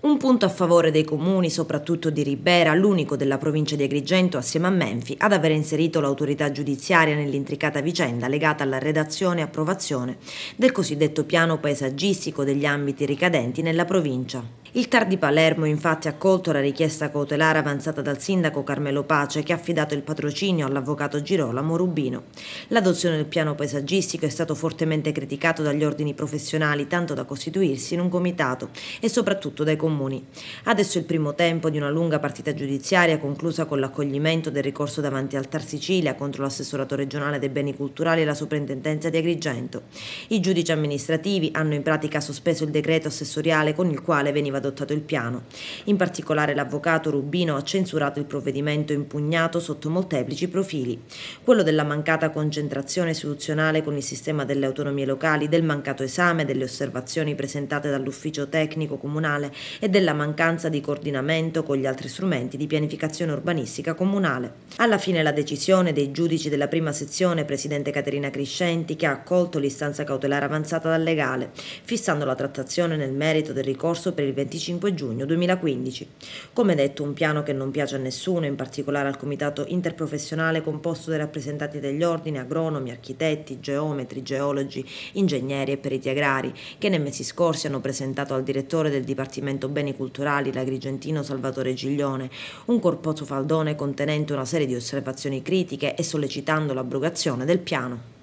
Un punto a favore dei comuni, soprattutto di Ribera, l'unico della provincia di Agrigento assieme a Menfi, ad aver inserito l'autorità giudiziaria nell'intricata vicenda legata alla redazione e approvazione del cosiddetto piano paesaggistico degli ambiti ricadenti nella provincia. Il TAR di Palermo infatti ha accolto la richiesta cautelare avanzata dal sindaco Carmelo Pace che ha affidato il patrocinio all'avvocato Girolamo Rubino. L'adozione del piano paesaggistico è stato fortemente criticato dagli ordini professionali tanto da costituirsi in un comitato e soprattutto dai comuni. Adesso è il primo tempo di una lunga partita giudiziaria conclusa con l'accoglimento del ricorso davanti al TAR Sicilia contro l'assessorato regionale dei beni culturali e la soprintendenza di Agrigento. I giudici amministrativi hanno in pratica sospeso il decreto assessoriale con il quale veniva adottato adottato il piano. In particolare l'avvocato Rubino ha censurato il provvedimento impugnato sotto molteplici profili, quello della mancata concentrazione istituzionale con il sistema delle autonomie locali, del mancato esame delle osservazioni presentate dall'ufficio tecnico comunale e della mancanza di coordinamento con gli altri strumenti di pianificazione urbanistica comunale. Alla fine la decisione dei giudici della prima sezione, Presidente Caterina Crescenti, che ha accolto l'istanza cautelare avanzata dal legale, fissando la trattazione nel merito del ricorso per il 20 25 giugno 2015. Come detto, un piano che non piace a nessuno, in particolare al comitato interprofessionale composto dai rappresentanti degli ordini, agronomi, architetti, geometri, geologi, ingegneri e periti agrari, che nei mesi scorsi hanno presentato al direttore del Dipartimento Beni Culturali, l'agrigentino Salvatore Giglione, un corposo faldone contenente una serie di osservazioni critiche e sollecitando l'abrogazione del piano.